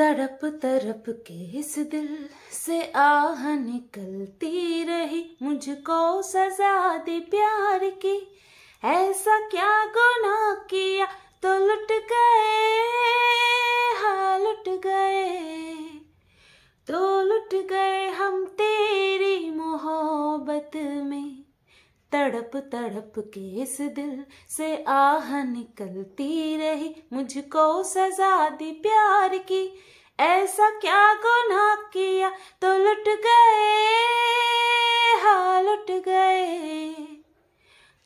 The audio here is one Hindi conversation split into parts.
तड़प तड़प के इस दिल से आह निकलती रही मुझको सजा दे प्यार की ऐसा क्या गुना किया तो लुट गए हा लुट गए तो लुट गए हम तेरी मोहब्बत में तड़प तड़प के इस दिल से आह निकलती रही मुझको सजा दी प्यार की ऐसा क्या गुना किया तो लुट गए हा लुट गए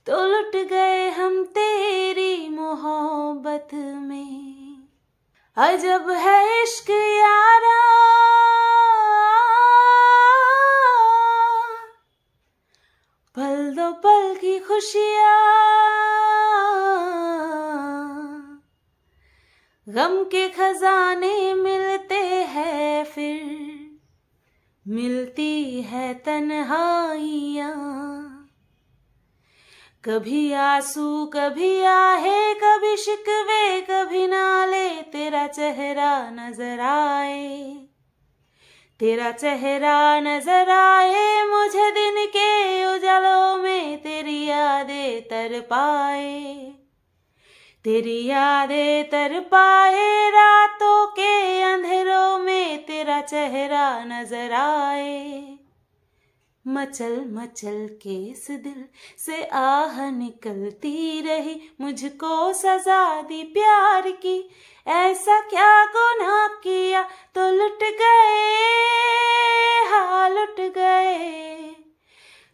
तो लुट गए हम तेरी मोहब्बत में अजब है इश्क गम के खजाने मिलते हैं फिर मिलती है तन्हाइया कभी आंसू कभी आहे कभी शिकवे कभी नाले तेरा चेहरा नजर आए तेरा चेहरा नजर आए मुझे दिन के उजालों में तेरी यादें तर पाए तेरी यादें तर पाए रातों के अंधेरों में तेरा चेहरा नजर आए मचल मचल के इस दिल से आह निकलती रही मुझको सजा दी प्यार की ऐसा क्या गुना किया तो लुट गए हा लुट गए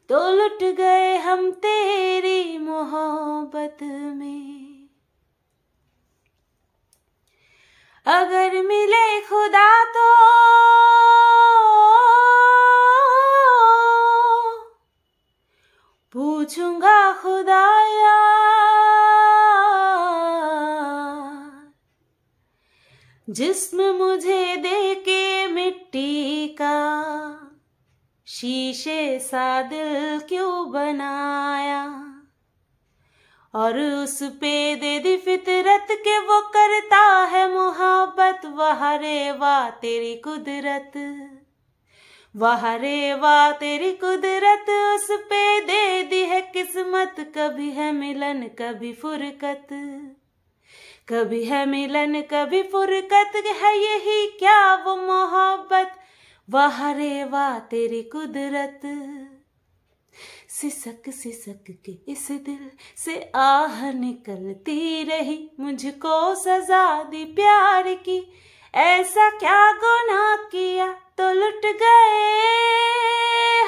तो लुट गए हम तेरी मोहब्बत में अगर मिले खुदा तो पूछूंगा खुदाया जिसम मुझे दे के मिट्टी का शीशे सा दिल क्यों बनाया और उस पे दे दी फितरत के वो करता है मोहब्बत वह रे वाह तेरी कुदरत वह रे वाह तेरी कुदरत उस पे दे दी है किस्मत कभी है मिलन कभी फुरकत कभी है मिलन कभी फुरकत है यही क्या वो मोहब्बत वह रे वाह तेरी कुदरत सिसक सिसक के इस दिल से आह निकलती रही मुझको सजा दी प्यार की ऐसा क्या गुना किया तो लुट गए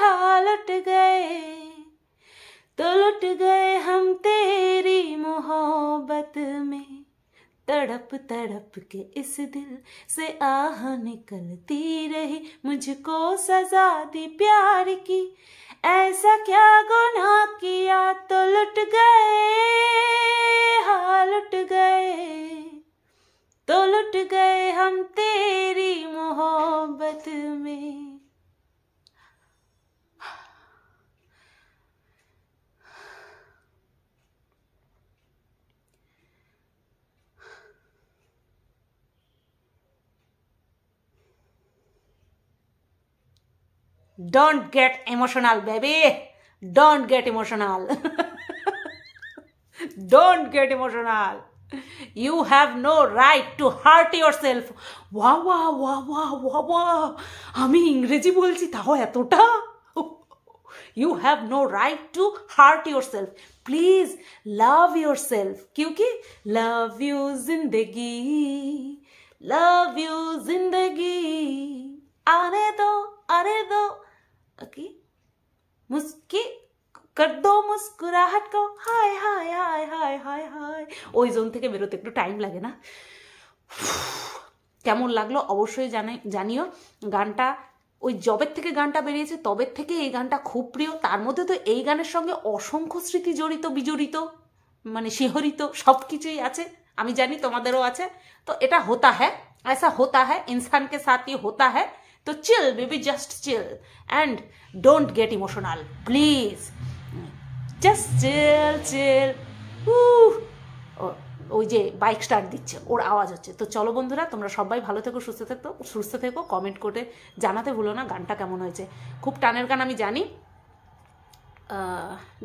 हा लुट गए तो लुट गए हम तेरी मोहब्बत में तड़प तड़प के इस दिल से आह निकलती रही मुझको सजा दी प्यार की ऐसा क्या गुना किया तो लुट गए हा लुट गए तो लुट गए हम तेरी मोहब्बत में don't get emotional baby don't get emotional don't get emotional you have no right to hurt yourself ওয়া ওয়া ওয়া ওয়া ওয়া ওয়া আমি ইংরেজি বলছি তাও এতটা you have no right to hurt yourself please love yourself কিউ কি লাভ ইউ জিন্দগি লাভ ইউ জিন্দগি আরে দো আরে দো okay मुस्की कर दो मुस्कुराहट को हाय हाय हाय हाय হায় হায় ওই জোন থেকে বেরোতে একটু টাইম লাগে না কেমন লাগলো অবশ্যই জানাই জানিও গানটা ওই জবের থেকে গানটা বেরিয়েছে তবে থেকে এই গানটা খুব প্রিয় তার মধ্যে তো এই গানের সঙ্গে অসংখ্য স্মৃতি জড়িত বিজড়িত মানে শিহরিত সব কিছুই আছে আমি জানি তোমাদেরও আছে তো এটা হতা হ্যাঁ ऐसा হতা है ইনসানকে के साथ ये होता তো chill baby just chill and don't get emotional please just chill chill ওই যে বাইক স্টার্ট দিচ্ছে ওর আওয়াজ হচ্ছে তো চলো বন্ধুরা তোমরা সবাই ভালো থেকো সুস্থ থেকো সুস্থ থেকো কমেন্ট করে জানাতে ভুলো না গানটা কেমন হয়েছে খুব টানের গান আমি জানি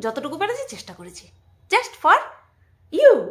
যতটুকু পেরেছি চেষ্টা করেছি জাস্ট ফর ইউ